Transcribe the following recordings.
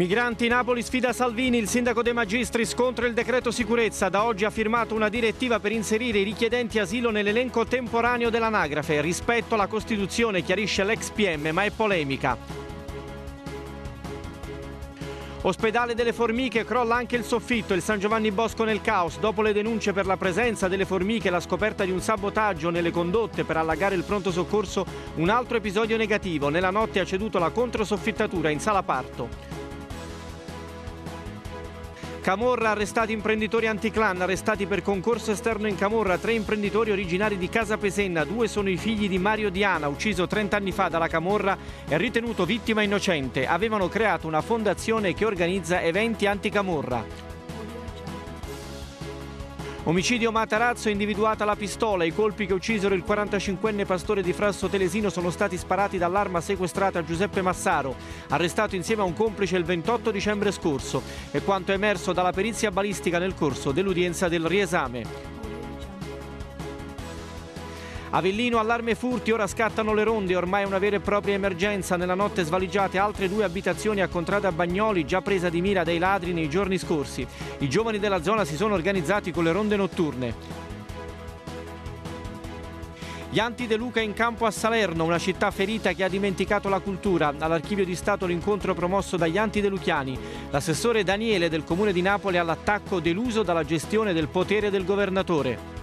Migranti Napoli sfida Salvini, il sindaco De Magistri scontro il decreto sicurezza. Da oggi ha firmato una direttiva per inserire i richiedenti asilo nell'elenco temporaneo dell'anagrafe. Rispetto alla Costituzione chiarisce l'ex PM, ma è polemica. Ospedale delle formiche crolla anche il soffitto, il San Giovanni Bosco nel caos. Dopo le denunce per la presenza delle formiche e la scoperta di un sabotaggio nelle condotte per allagare il pronto soccorso, un altro episodio negativo. Nella notte ha ceduto la controsoffittatura in sala parto. Camorra arrestati imprenditori anticlan, arrestati per concorso esterno in Camorra, tre imprenditori originari di Casa Pesenna, due sono i figli di Mario Diana, ucciso 30 anni fa dalla Camorra e ritenuto vittima innocente. Avevano creato una fondazione che organizza eventi anticamorra. Omicidio Matarazzo individuata la pistola. I colpi che uccisero il 45enne pastore di Frasso Telesino sono stati sparati dall'arma sequestrata a Giuseppe Massaro, arrestato insieme a un complice il 28 dicembre scorso. È quanto è emerso dalla perizia balistica nel corso dell'udienza del riesame. Avellino allarme furti, ora scattano le ronde, ormai è una vera e propria emergenza. Nella notte svaligiate altre due abitazioni a Contrada Bagnoli, già presa di mira dai ladri nei giorni scorsi. I giovani della zona si sono organizzati con le ronde notturne. Gli anti De Luca in campo a Salerno, una città ferita che ha dimenticato la cultura. All'archivio di Stato l'incontro promosso dagli anti De Luchiani. L'assessore Daniele del comune di Napoli all'attacco deluso dalla gestione del potere del governatore.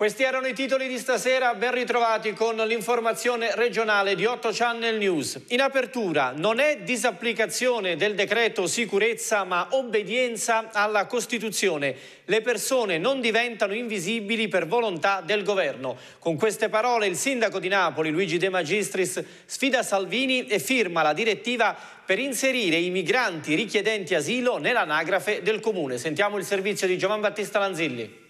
Questi erano i titoli di stasera, ben ritrovati con l'informazione regionale di 8 Channel News. In apertura non è disapplicazione del decreto sicurezza ma obbedienza alla Costituzione. Le persone non diventano invisibili per volontà del governo. Con queste parole il sindaco di Napoli Luigi De Magistris sfida Salvini e firma la direttiva per inserire i migranti richiedenti asilo nell'anagrafe del comune. Sentiamo il servizio di Giovan Battista Lanzilli.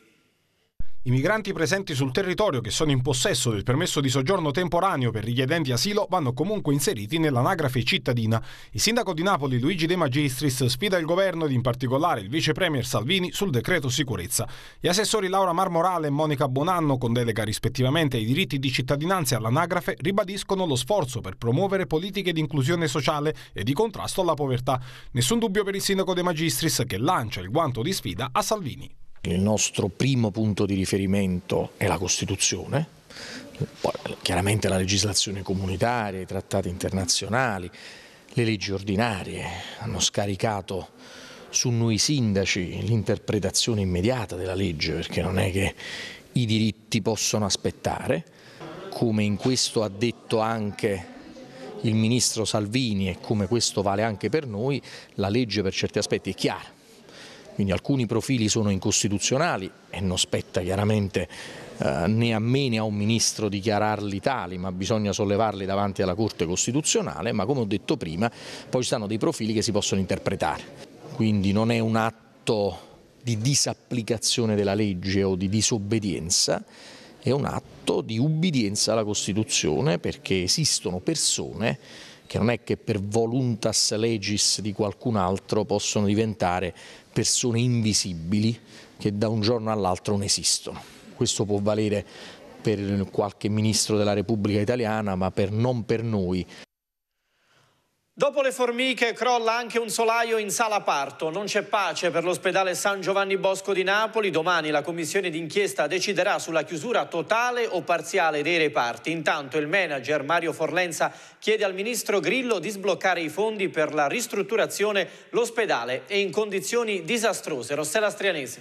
I migranti presenti sul territorio che sono in possesso del permesso di soggiorno temporaneo per richiedenti asilo vanno comunque inseriti nell'anagrafe cittadina. Il sindaco di Napoli Luigi De Magistris sfida il governo ed in particolare il vice premier Salvini sul decreto sicurezza. Gli assessori Laura Marmorale e Monica Bonanno, con delega rispettivamente ai diritti di cittadinanza e all'anagrafe, ribadiscono lo sforzo per promuovere politiche di inclusione sociale e di contrasto alla povertà. Nessun dubbio per il sindaco De Magistris che lancia il guanto di sfida a Salvini. Il nostro primo punto di riferimento è la Costituzione, poi chiaramente la legislazione comunitaria, i trattati internazionali, le leggi ordinarie hanno scaricato su noi sindaci l'interpretazione immediata della legge perché non è che i diritti possono aspettare, come in questo ha detto anche il ministro Salvini e come questo vale anche per noi, la legge per certi aspetti è chiara quindi alcuni profili sono incostituzionali e non spetta chiaramente eh, né a me né a un ministro dichiararli tali, ma bisogna sollevarli davanti alla Corte Costituzionale, ma come ho detto prima poi ci sono dei profili che si possono interpretare, quindi non è un atto di disapplicazione della legge o di disobbedienza, è un atto di ubbidienza alla Costituzione perché esistono persone che non è che per voluntas legis di qualcun altro possono diventare persone invisibili che da un giorno all'altro non esistono. Questo può valere per qualche ministro della Repubblica italiana, ma per, non per noi. Dopo le formiche crolla anche un solaio in sala parto. Non c'è pace per l'ospedale San Giovanni Bosco di Napoli. Domani la commissione d'inchiesta deciderà sulla chiusura totale o parziale dei reparti. Intanto il manager Mario Forlenza chiede al ministro Grillo di sbloccare i fondi per la ristrutturazione. L'ospedale è in condizioni disastrose. Rossella Strianese.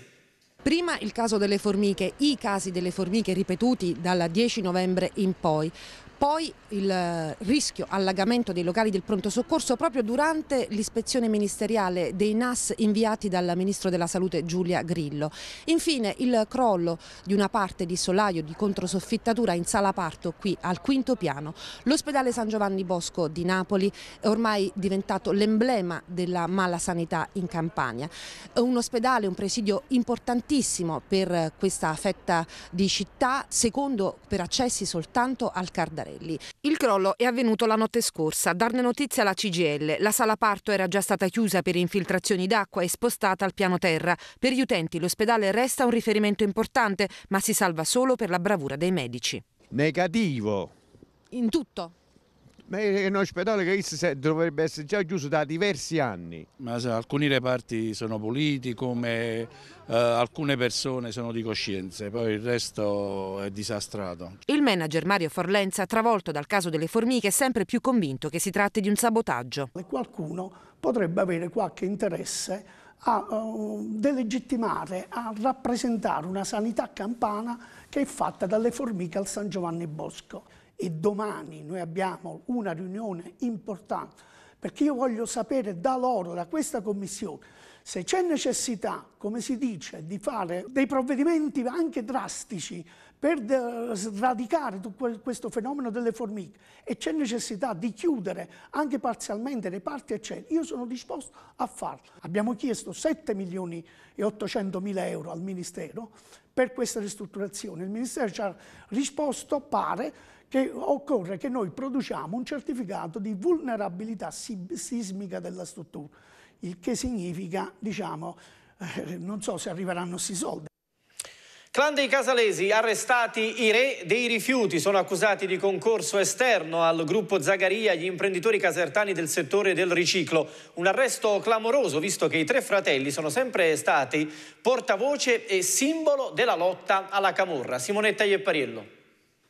Prima il caso delle formiche, i casi delle formiche ripetuti dal 10 novembre in poi poi il eh, rischio allagamento dei locali del pronto soccorso proprio durante l'ispezione ministeriale dei NAS inviati dal Ministro della Salute Giulia Grillo. Infine il crollo di una parte di solaio di controsoffittatura in sala parto qui al quinto piano. L'ospedale San Giovanni Bosco di Napoli è ormai diventato l'emblema della mala sanità in Campania. Un ospedale, un presidio importantissimo per questa fetta di città, secondo per accessi soltanto al Cardare. Carelli. Il crollo è avvenuto la notte scorsa. Darne notizia alla CGL. La sala parto era già stata chiusa per infiltrazioni d'acqua e spostata al piano terra. Per gli utenti l'ospedale resta un riferimento importante, ma si salva solo per la bravura dei medici. Negativo. In tutto? Ma è un ospedale che dovrebbe essere già chiuso da diversi anni. Ma sa, alcuni reparti sono puliti, come eh, alcune persone sono di coscienza, poi il resto è disastrato. Il manager Mario Forlenza, travolto dal caso delle formiche, è sempre più convinto che si tratti di un sabotaggio. Qualcuno potrebbe avere qualche interesse a eh, delegittimare, a rappresentare una sanità campana che è fatta dalle formiche al San Giovanni Bosco e domani noi abbiamo una riunione importante perché io voglio sapere da loro, da questa commissione, se c'è necessità, come si dice, di fare dei provvedimenti anche drastici per sradicare questo fenomeno delle formiche e c'è necessità di chiudere anche parzialmente le parti, eccetera, io sono disposto a farlo. Abbiamo chiesto 7 milioni e 800 mila euro al Ministero per questa ristrutturazione. Il Ministero ci ha risposto, pare, che occorre che noi produciamo un certificato di vulnerabilità sismica della struttura, il che significa, diciamo, eh, non so se arriveranno questi soldi. Clan dei Casalesi, arrestati i re dei rifiuti, sono accusati di concorso esterno al gruppo Zagaria, gli imprenditori casertani del settore del riciclo. Un arresto clamoroso visto che i tre fratelli sono sempre stati portavoce e simbolo della lotta alla Camorra. Simonetta Iepariello.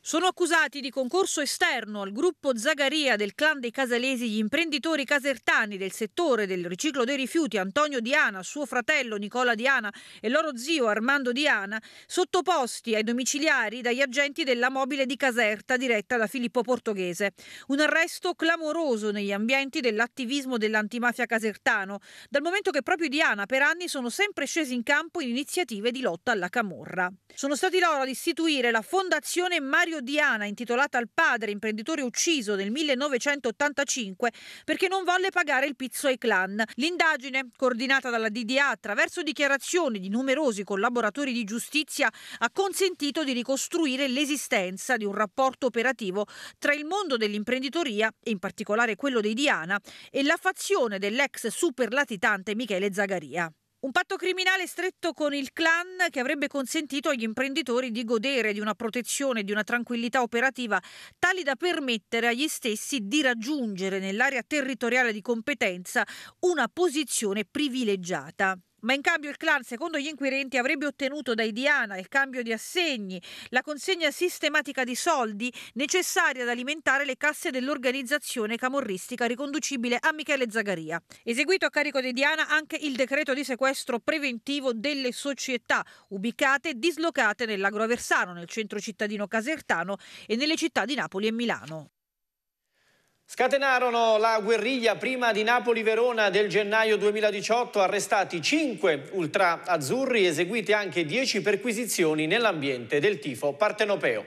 Sono accusati di concorso esterno al gruppo Zagaria del clan dei Casalesi gli imprenditori casertani del settore del riciclo dei rifiuti Antonio Diana, suo fratello Nicola Diana e loro zio Armando Diana, sottoposti ai domiciliari dagli agenti della mobile di Caserta diretta da Filippo Portoghese. Un arresto clamoroso negli ambienti dell'attivismo dell'antimafia casertano, dal momento che proprio Diana per anni sono sempre scesi in campo in iniziative di lotta alla camorra. Sono stati loro ad istituire la Fondazione Mario Radio Diana intitolata al padre imprenditore ucciso nel 1985 perché non volle pagare il pizzo ai clan. L'indagine, coordinata dalla DDA attraverso dichiarazioni di numerosi collaboratori di giustizia, ha consentito di ricostruire l'esistenza di un rapporto operativo tra il mondo dell'imprenditoria, e in particolare quello dei Diana, e la fazione dell'ex superlatitante Michele Zagaria. Un patto criminale stretto con il clan che avrebbe consentito agli imprenditori di godere di una protezione, e di una tranquillità operativa, tali da permettere agli stessi di raggiungere nell'area territoriale di competenza una posizione privilegiata. Ma in cambio il clan, secondo gli inquirenti, avrebbe ottenuto dai Diana il cambio di assegni, la consegna sistematica di soldi necessaria ad alimentare le casse dell'organizzazione camorristica riconducibile a Michele Zagaria. Eseguito a carico di Diana anche il decreto di sequestro preventivo delle società ubicate e dislocate nell'agroversano, nel centro cittadino casertano e nelle città di Napoli e Milano. Scatenarono la guerriglia prima di Napoli-Verona del gennaio 2018, arrestati 5 ultra azzurri, eseguite anche 10 perquisizioni nell'ambiente del tifo partenopeo.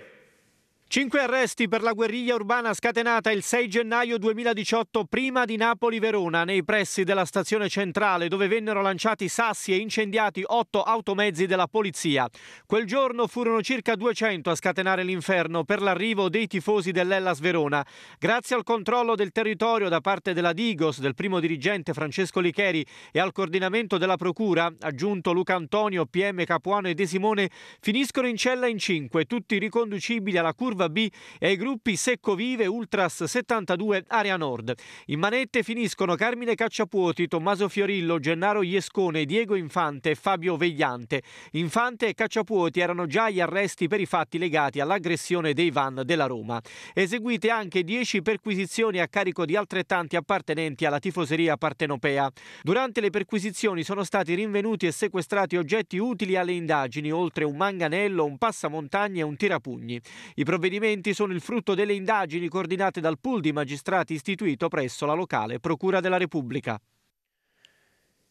Cinque arresti per la guerriglia urbana scatenata il 6 gennaio 2018 prima di Napoli-Verona nei pressi della stazione centrale dove vennero lanciati sassi e incendiati otto automezzi della polizia. Quel giorno furono circa 200 a scatenare l'inferno per l'arrivo dei tifosi dell'Ellas Verona. Grazie al controllo del territorio da parte della Digos, del primo dirigente Francesco Licheri e al coordinamento della Procura, aggiunto Luca Antonio, PM Capuano e De Simone, finiscono in cella in cinque, tutti riconducibili alla curva Curva B e ai gruppi Seccovive Ultras 72 Area Nord. In manette finiscono Carmine Cacciapuoti, Tommaso Fiorillo, Gennaro Iescone, Diego Infante e Fabio Vegliante. Infante e Cacciapuoti erano già gli arresti per i fatti legati all'aggressione dei van della Roma. Eseguite anche 10 perquisizioni a carico di altrettanti appartenenti alla tifoseria partenopea. Durante le perquisizioni sono stati rinvenuti e sequestrati oggetti utili alle indagini, oltre un manganello, un passamontagna e un tirapugni. I provvedimenti provvedimenti sono il frutto delle indagini coordinate dal pool di magistrati istituito presso la locale Procura della Repubblica.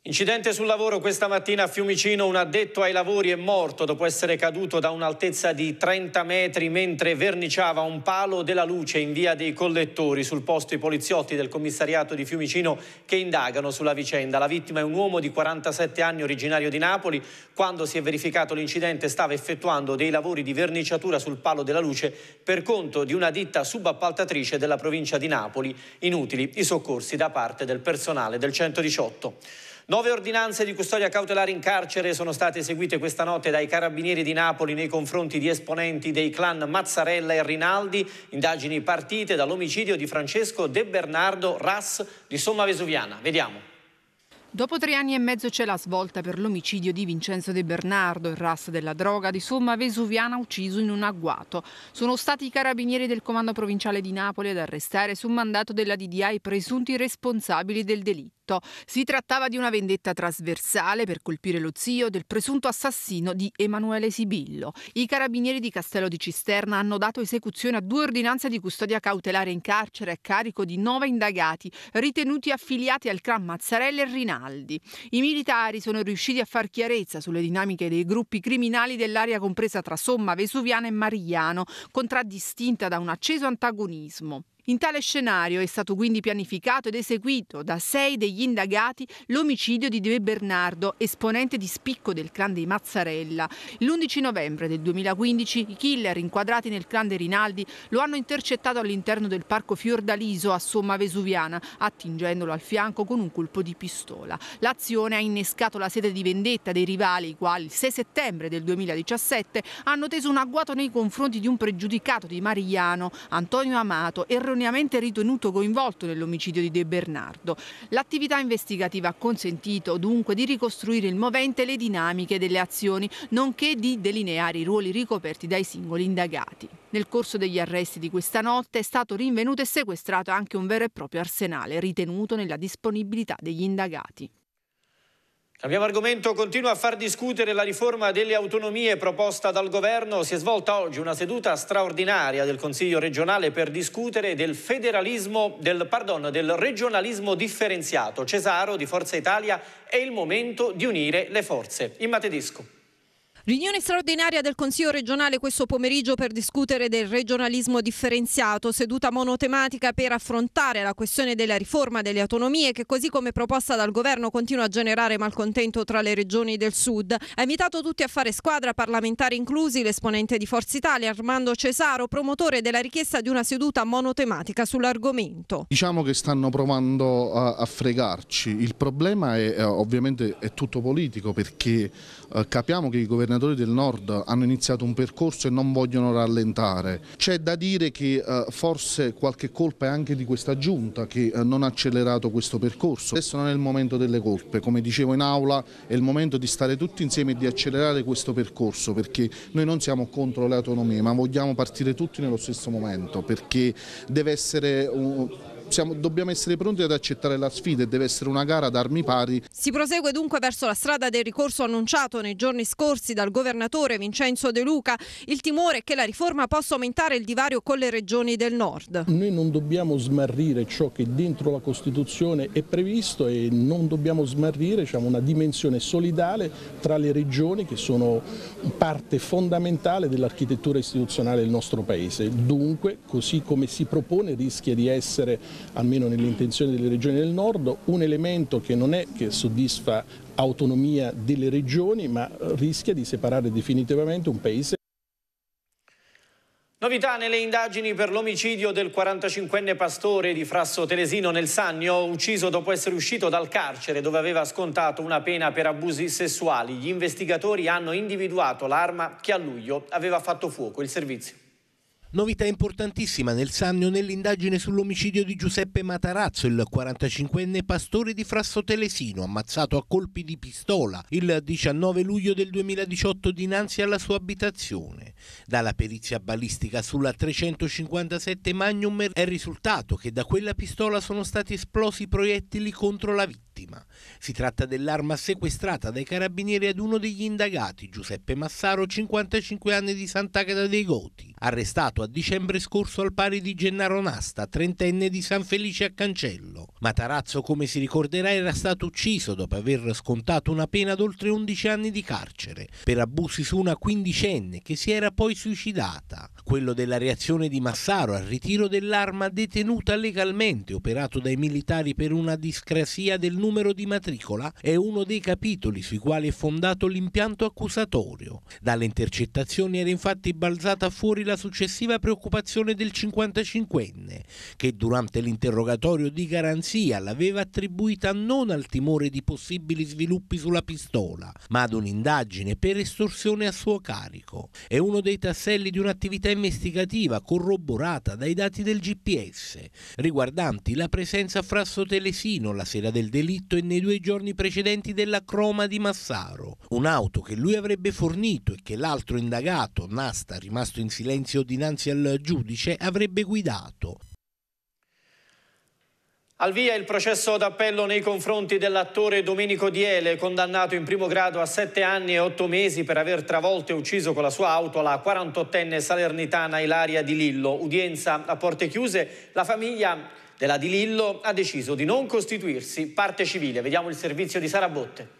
Incidente sul lavoro questa mattina a Fiumicino, un addetto ai lavori è morto dopo essere caduto da un'altezza di 30 metri mentre verniciava un palo della luce in via dei collettori. Sul posto i poliziotti del commissariato di Fiumicino che indagano sulla vicenda. La vittima è un uomo di 47 anni originario di Napoli. Quando si è verificato l'incidente stava effettuando dei lavori di verniciatura sul palo della luce per conto di una ditta subappaltatrice della provincia di Napoli. Inutili i soccorsi da parte del personale del 118. Nove ordinanze di custodia cautelare in carcere sono state eseguite questa notte dai carabinieri di Napoli nei confronti di esponenti dei clan Mazzarella e Rinaldi, indagini partite dall'omicidio di Francesco De Bernardo Ras di Somma Vesuviana. Vediamo. Dopo tre anni e mezzo c'è la svolta per l'omicidio di Vincenzo De Bernardo, il ras della droga di Somma Vesuviana ucciso in un agguato. Sono stati i carabinieri del comando provinciale di Napoli ad arrestare su mandato della DDA i presunti responsabili del delitto tutto. Si trattava di una vendetta trasversale per colpire lo zio del presunto assassino di Emanuele Sibillo. I carabinieri di Castello di Cisterna hanno dato esecuzione a due ordinanze di custodia cautelare in carcere a carico di nove indagati ritenuti affiliati al clan Mazzarella e Rinaldi. I militari sono riusciti a far chiarezza sulle dinamiche dei gruppi criminali dell'area compresa tra Somma, Vesuviana e Mariano, contraddistinta da un acceso antagonismo. In tale scenario è stato quindi pianificato ed eseguito da sei degli indagati l'omicidio di De Bernardo, esponente di spicco del clan dei Mazzarella. L'11 novembre del 2015 i killer inquadrati nel clan dei Rinaldi lo hanno intercettato all'interno del parco Fiordaliso a Somma Vesuviana, attingendolo al fianco con un colpo di pistola. L'azione ha innescato la sede di vendetta dei rivali, i quali il 6 settembre del 2017 hanno teso un agguato nei confronti di un pregiudicato di Marigliano, Antonio Amato e erroneamente ritenuto coinvolto nell'omicidio di De Bernardo. L'attività investigativa ha consentito dunque di ricostruire il movente e le dinamiche delle azioni, nonché di delineare i ruoli ricoperti dai singoli indagati. Nel corso degli arresti di questa notte è stato rinvenuto e sequestrato anche un vero e proprio arsenale, ritenuto nella disponibilità degli indagati. Abbiamo argomento continua a far discutere la riforma delle autonomie proposta dal governo. Si è svolta oggi una seduta straordinaria del Consiglio regionale per discutere del federalismo, del, pardon, del regionalismo differenziato. Cesaro di Forza Italia è il momento di unire le forze. In Imma Tedesco. Riunione straordinaria del Consiglio regionale questo pomeriggio per discutere del regionalismo differenziato, seduta monotematica per affrontare la questione della riforma delle autonomie che così come proposta dal governo continua a generare malcontento tra le regioni del sud. Ha invitato tutti a fare squadra, parlamentari inclusi, l'esponente di Forza Italia Armando Cesaro, promotore della richiesta di una seduta monotematica sull'argomento. Diciamo che stanno provando a, fregarci, il problema è eh, ovviamente è tutto politico perché eh, capiamo che i governi governatori del nord hanno iniziato un percorso e non vogliono rallentare. C'è da dire che eh, forse qualche colpa è anche di questa giunta che eh, non ha accelerato questo percorso. Adesso non è il momento delle colpe, come dicevo in aula è il momento di stare tutti insieme e di accelerare questo percorso perché noi non siamo contro le autonomie ma vogliamo partire tutti nello stesso momento perché deve essere un siamo, dobbiamo essere pronti ad accettare la sfida e deve essere una gara ad armi pari. Si prosegue dunque verso la strada del ricorso annunciato nei giorni scorsi dal governatore Vincenzo De Luca. Il timore è che la riforma possa aumentare il divario con le regioni del nord. Noi non dobbiamo smarrire ciò che dentro la Costituzione è previsto e non dobbiamo smarrire diciamo, una dimensione solidale tra le regioni che sono parte fondamentale dell'architettura istituzionale del nostro Paese. Dunque, così come si propone, rischia di essere almeno nell'intenzione delle regioni del nord, un elemento che non è che soddisfa autonomia delle regioni ma rischia di separare definitivamente un paese. Novità nelle indagini per l'omicidio del 45enne pastore di Frasso Telesino nel Sannio, ucciso dopo essere uscito dal carcere dove aveva scontato una pena per abusi sessuali. Gli investigatori hanno individuato l'arma che a luglio aveva fatto fuoco il servizio. Novità importantissima nel Sannio nell'indagine sull'omicidio di Giuseppe Matarazzo, il 45enne pastore di Frassotelesino, ammazzato a colpi di pistola il 19 luglio del 2018 dinanzi alla sua abitazione. Dalla perizia balistica sulla 357 Magnum è risultato che da quella pistola sono stati esplosi proiettili contro la vittima. Si tratta dell'arma sequestrata dai carabinieri ad uno degli indagati, Giuseppe Massaro, 55 anni di Sant'Agata dei Goti arrestato a dicembre scorso al pari di Gennaro Nasta, trentenne di San Felice a Cancello. Matarazzo, come si ricorderà, era stato ucciso dopo aver scontato una pena d'oltre 11 anni di carcere per abusi su una quindicenne che si era poi suicidata. Quello della reazione di Massaro al ritiro dell'arma detenuta legalmente operato dai militari per una discrasia del numero di matricola è uno dei capitoli sui quali è fondato l'impianto accusatorio. Dalle intercettazioni era infatti balzata fuori la la successiva preoccupazione del 55enne, che durante l'interrogatorio di garanzia l'aveva attribuita non al timore di possibili sviluppi sulla pistola, ma ad un'indagine per estorsione a suo carico. È uno dei tasselli di un'attività investigativa corroborata dai dati del GPS, riguardanti la presenza a Frasso Telesino la sera del delitto e nei due giorni precedenti della croma di Massaro, un'auto che lui avrebbe fornito e che l'altro indagato, Nasta, rimasto in silenzio silenzio dinanzi al giudice avrebbe guidato. Al via il processo d'appello nei confronti dell'attore Domenico Diele, condannato in primo grado a sette anni e otto mesi per aver travolto e ucciso con la sua auto la 48enne salernitana Ilaria Di Lillo. Udienza a porte chiuse, la famiglia della Di Lillo ha deciso di non costituirsi parte civile. Vediamo il servizio di Sara Botte.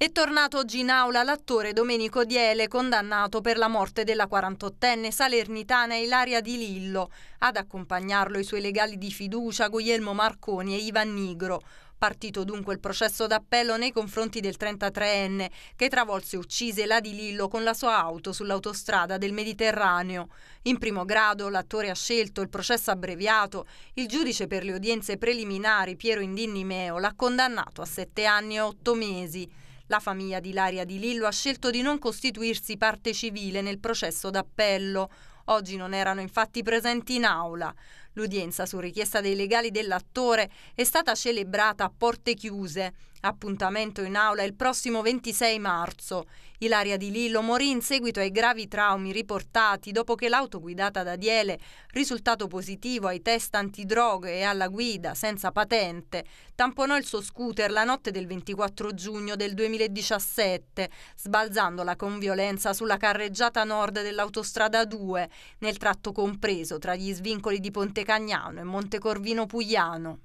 È tornato oggi in aula l'attore Domenico Diele, condannato per la morte della 48enne salernitana Ilaria Di Lillo. Ad accompagnarlo i suoi legali di fiducia Guglielmo Marconi e Ivan Nigro. Partito dunque il processo d'appello nei confronti del 33enne che travolse e uccise la Di Lillo con la sua auto sull'autostrada del Mediterraneo. In primo grado l'attore ha scelto il processo abbreviato. Il giudice per le udienze preliminari Piero Indinni Meo l'ha condannato a sette anni e otto mesi. La famiglia di Laria di Lillo ha scelto di non costituirsi parte civile nel processo d'appello. Oggi non erano infatti presenti in aula. L'udienza, su richiesta dei legali dell'attore, è stata celebrata a porte chiuse. Appuntamento in aula il prossimo 26 marzo. Ilaria Di Lillo morì in seguito ai gravi traumi riportati dopo che l'auto guidata da Diele, risultato positivo ai test antidroghe e alla guida senza patente, tamponò il suo scooter la notte del 24 giugno del 2017, sbalzandola con violenza sulla carreggiata nord dell'autostrada 2, nel tratto compreso tra gli svincoli di Ponte Cagnano e Montecorvino Pugliano.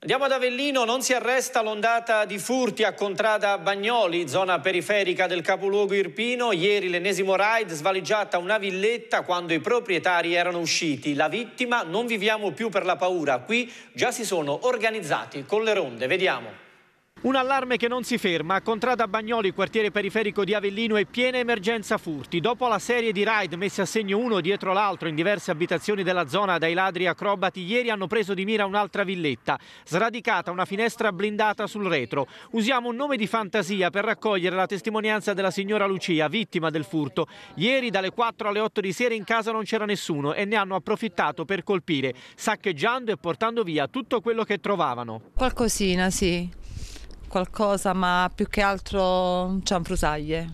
Andiamo ad Avellino, non si arresta l'ondata di furti a Contrada Bagnoli, zona periferica del capoluogo irpino. Ieri l'ennesimo ride svaliggiata una villetta quando i proprietari erano usciti. La vittima non viviamo più per la paura, qui già si sono organizzati con le ronde. Vediamo. Un allarme che non si ferma. A Contrada Bagnoli, quartiere periferico di Avellino, è piena emergenza furti. Dopo la serie di raid messi a segno uno dietro l'altro in diverse abitazioni della zona dai ladri acrobati, ieri hanno preso di mira un'altra villetta. Sradicata una finestra blindata sul retro. Usiamo un nome di fantasia per raccogliere la testimonianza della signora Lucia, vittima del furto. Ieri dalle 4 alle 8 di sera in casa non c'era nessuno e ne hanno approfittato per colpire, saccheggiando e portando via tutto quello che trovavano. Qualcosina, sì qualcosa, ma più che altro cianfrusaglie,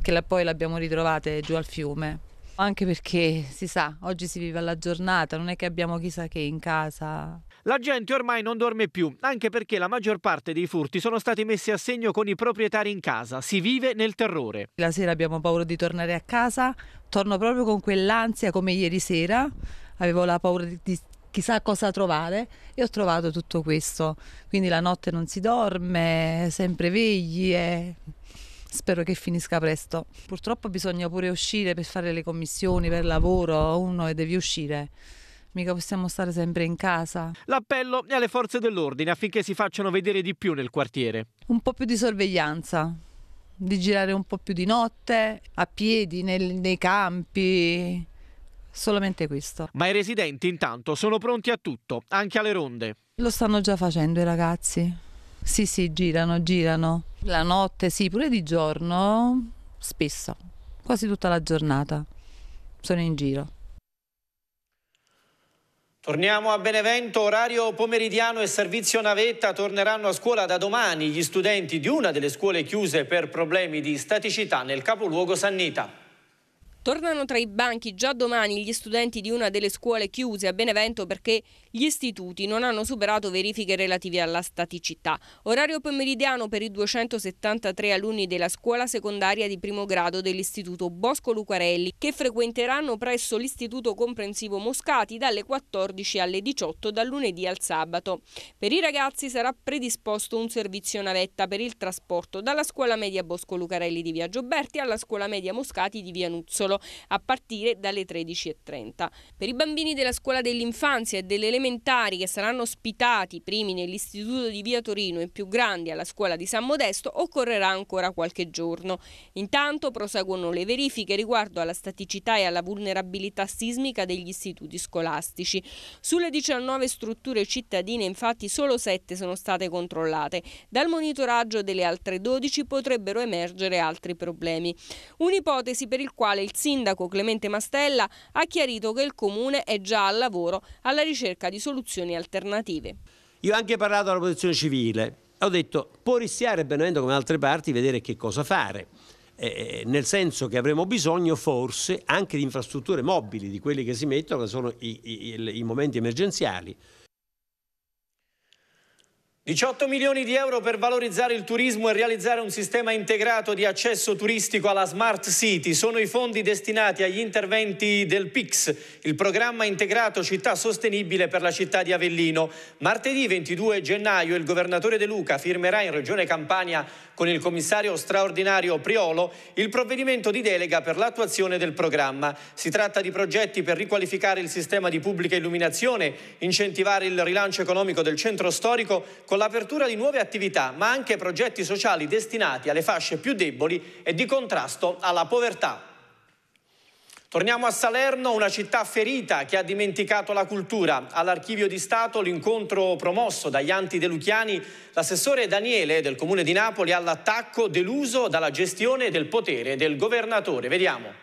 che poi le abbiamo ritrovate giù al fiume. Anche perché si sa, oggi si vive alla giornata, non è che abbiamo chissà che in casa. La gente ormai non dorme più, anche perché la maggior parte dei furti sono stati messi a segno con i proprietari in casa. Si vive nel terrore. La sera abbiamo paura di tornare a casa, torno proprio con quell'ansia come ieri sera. Avevo la paura di, chissà cosa trovare e ho trovato tutto questo. Quindi la notte non si dorme, sempre vegli e spero che finisca presto. Purtroppo bisogna pure uscire per fare le commissioni, per lavoro, uno deve uscire mica possiamo stare sempre in casa. L'appello è alle forze dell'ordine affinché si facciano vedere di più nel quartiere. Un po' più di sorveglianza, di girare un po' più di notte, a piedi, nel, nei campi, Solamente questo. Ma i residenti intanto sono pronti a tutto, anche alle ronde. Lo stanno già facendo i ragazzi. Sì, sì, girano, girano. La notte, sì, pure di giorno, spesso, quasi tutta la giornata. Sono in giro. Torniamo a Benevento, orario pomeridiano e servizio navetta torneranno a scuola da domani gli studenti di una delle scuole chiuse per problemi di staticità nel capoluogo Sannita. Tornano tra i banchi già domani gli studenti di una delle scuole chiuse a Benevento perché gli istituti non hanno superato verifiche relative alla staticità. Orario pomeridiano per i 273 alunni della scuola secondaria di primo grado dell'istituto Bosco Lucarelli che frequenteranno presso l'istituto comprensivo Moscati dalle 14 alle 18 dal lunedì al sabato. Per i ragazzi sarà predisposto un servizio navetta per il trasporto dalla scuola media Bosco Lucarelli di Via Gioberti alla scuola media Moscati di Via Nuzzolo solo a partire dalle 13.30. Per i bambini della scuola dell'infanzia e delle elementari che saranno ospitati primi nell'istituto di Via Torino e più grandi alla scuola di San Modesto occorrerà ancora qualche giorno. Intanto proseguono le verifiche riguardo alla staticità e alla vulnerabilità sismica degli istituti scolastici. Sulle 19 strutture cittadine infatti solo 7 sono state controllate. Dal monitoraggio delle altre 12 potrebbero emergere altri problemi. Un'ipotesi per il quale il sindaco Clemente Mastella ha chiarito che il comune è già al lavoro alla ricerca di soluzioni alternative. Io ho anche parlato alla protezione civile, ho detto può rischiare Benevento come altre parti vedere che cosa fare. Eh, eh nel senso che avremo bisogno forse anche di infrastrutture mobili, di quelli che si mettono, che sono i, i, i momenti emergenziali. 18 milioni di euro per valorizzare il turismo e realizzare un sistema integrato di accesso turistico alla Smart City sono i fondi destinati agli interventi del PIX, il programma integrato città sostenibile per la città di Avellino. Martedì 22 gennaio il governatore De Luca firmerà in Regione Campania con il commissario straordinario Priolo il provvedimento di delega per l'attuazione del programma. Si tratta di progetti per riqualificare il sistema di pubblica illuminazione, incentivare il rilancio economico del centro storico, con l'apertura di nuove attività, ma anche progetti sociali destinati alle fasce più deboli e di contrasto alla povertà. Torniamo a Salerno, una città ferita che ha dimenticato la cultura. All'Archivio di Stato l'incontro promosso dagli antideluchiani, l'assessore Daniele del Comune di Napoli all'attacco deluso dalla gestione del potere del governatore. Vediamo.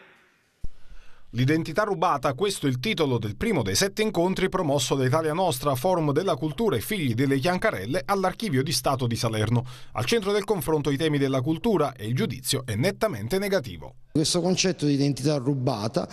L'identità rubata, questo è il titolo del primo dei sette incontri promosso da Italia Nostra, Forum della Cultura e Figli delle Chiancarelle all'Archivio di Stato di Salerno. Al centro del confronto i temi della cultura e il giudizio è nettamente negativo. Questo concetto di identità rubata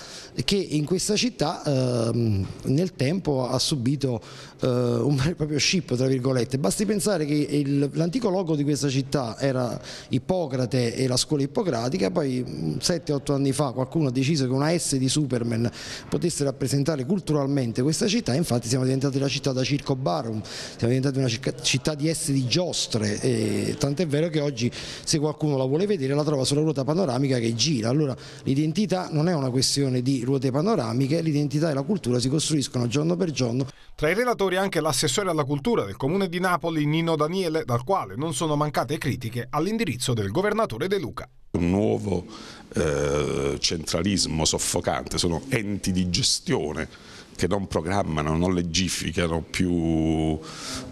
che in questa città eh, nel tempo ha subito eh, un vero e proprio ship, tra virgolette. Basti pensare che l'antico logo di questa città era Ippocrate e la scuola ippocratica, poi 7-8 mm, anni fa qualcuno ha deciso che una S di Superman potesse rappresentare culturalmente questa città, infatti siamo diventati la città da Circo Barum, siamo diventati una città di S di giostre, tant'è vero che oggi se qualcuno la vuole vedere la trova sulla ruota panoramica che gira identità. Allora l'identità non è una questione di ruote panoramiche, l'identità e la cultura si costruiscono giorno per giorno. Tra i relatori anche l'assessore alla cultura del comune di Napoli Nino Daniele, dal quale non sono mancate critiche all'indirizzo del governatore De Luca un nuovo eh, centralismo soffocante, sono enti di gestione che non programmano, non legificano più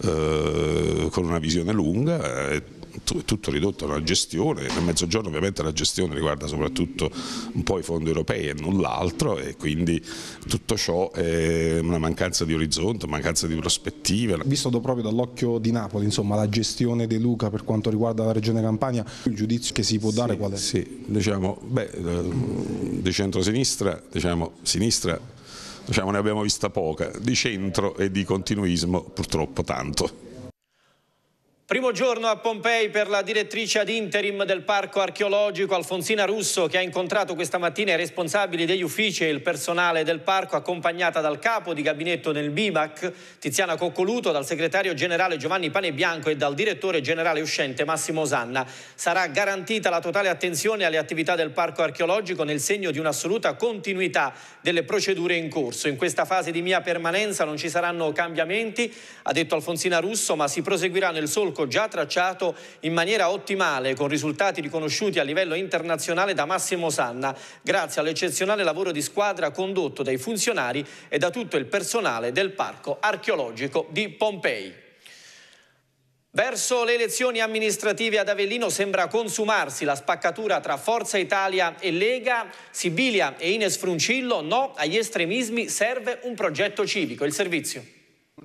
eh, con una visione lunga, eh, è tutto ridotto alla gestione, nel mezzogiorno ovviamente la gestione riguarda soprattutto un po' i fondi europei e null'altro e quindi tutto ciò è una mancanza di orizzonte, mancanza di prospettive. Visto proprio dall'occhio di Napoli insomma, la gestione De Luca per quanto riguarda la regione Campania, il giudizio che si può dare sì, qual è? Sì, diciamo, beh, ehm, di centrosinistra, diciamo, sinistra Diciamo, ne abbiamo vista poca, di centro e di continuismo purtroppo tanto. Primo giorno a Pompei per la direttrice ad interim del parco archeologico Alfonsina Russo che ha incontrato questa mattina i responsabili degli uffici e il personale del parco accompagnata dal capo di gabinetto del BIMAC Tiziana Coccoluto, dal segretario generale Giovanni Panebianco e dal direttore generale uscente Massimo Osanna. Sarà garantita la totale attenzione alle attività del parco archeologico nel segno di un'assoluta continuità delle procedure in corso. In questa fase di mia permanenza non ci saranno cambiamenti, ha detto Alfonsina Russo, ma si proseguirà nel solco solco già tracciato in maniera ottimale con risultati riconosciuti a livello internazionale da Massimo Sanna grazie all'eccezionale lavoro di squadra condotto dai funzionari e da tutto il personale del Parco Archeologico di Pompei. Verso le elezioni amministrative ad Avellino sembra consumarsi la spaccatura tra Forza Italia e Lega. Sibilia e Ines Fruncillo, no agli estremismi, serve un progetto civico. Il servizio.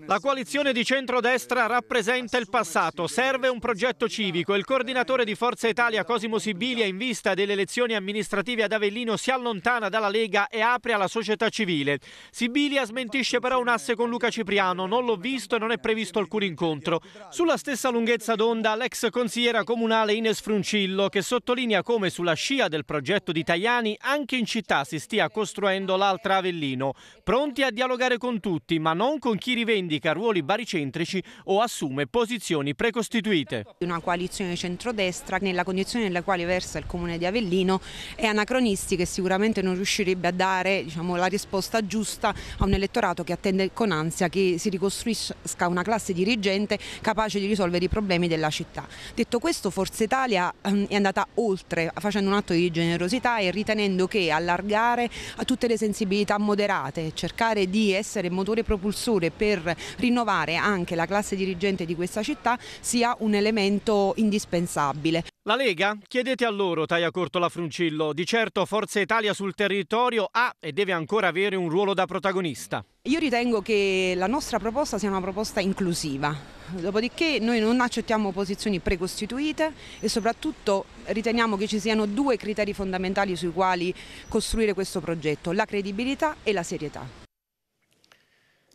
La coalizione di centrodestra rappresenta il passato, serve un progetto civico. Il coordinatore di Forza Italia Cosimo Sibilia in vista delle elezioni amministrative ad Avellino si allontana dalla Lega e apre alla società civile. Sibilia smentisce però un asse con Luca Cipriano, non l'ho visto e non è previsto alcun incontro. Sulla stessa lunghezza d'onda l'ex consigliera comunale Ines Fruncillo che sottolinea come sulla scia del progetto di Tajani anche in città si stia costruendo l'altra Avellino, pronti a dialogare con tutti ma non con chi rivende rivendica ruoli baricentrici o assume posizioni precostituite. Una coalizione centrodestra nella condizione nella quale versa il comune di Avellino è anacronistica e sicuramente non riuscirebbe a dare diciamo, la risposta giusta a un elettorato che attende con ansia che si ricostruisca una classe dirigente capace di risolvere i problemi della città. Detto questo Forza Italia ehm, è andata oltre facendo un atto di generosità e ritenendo che allargare a tutte le sensibilità moderate, cercare di essere motore propulsore per rinnovare anche la classe dirigente di questa città sia un elemento indispensabile. La Lega? Chiedete a loro, taglia corto la Fruncillo. Di certo Forza Italia sul territorio ha e deve ancora avere un ruolo da protagonista. Io ritengo che la nostra proposta sia una proposta inclusiva, dopodiché noi non accettiamo posizioni precostituite e soprattutto riteniamo che ci siano due criteri fondamentali sui quali costruire questo progetto, la credibilità e la serietà.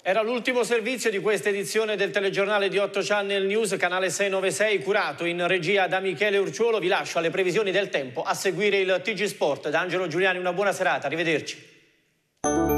Era l'ultimo servizio di questa edizione del telegiornale di 8 Channel News, canale 696, curato in regia da Michele Urciuolo. Vi lascio alle previsioni del tempo a seguire il TG Sport. Da Angelo Giuliani una buona serata, arrivederci.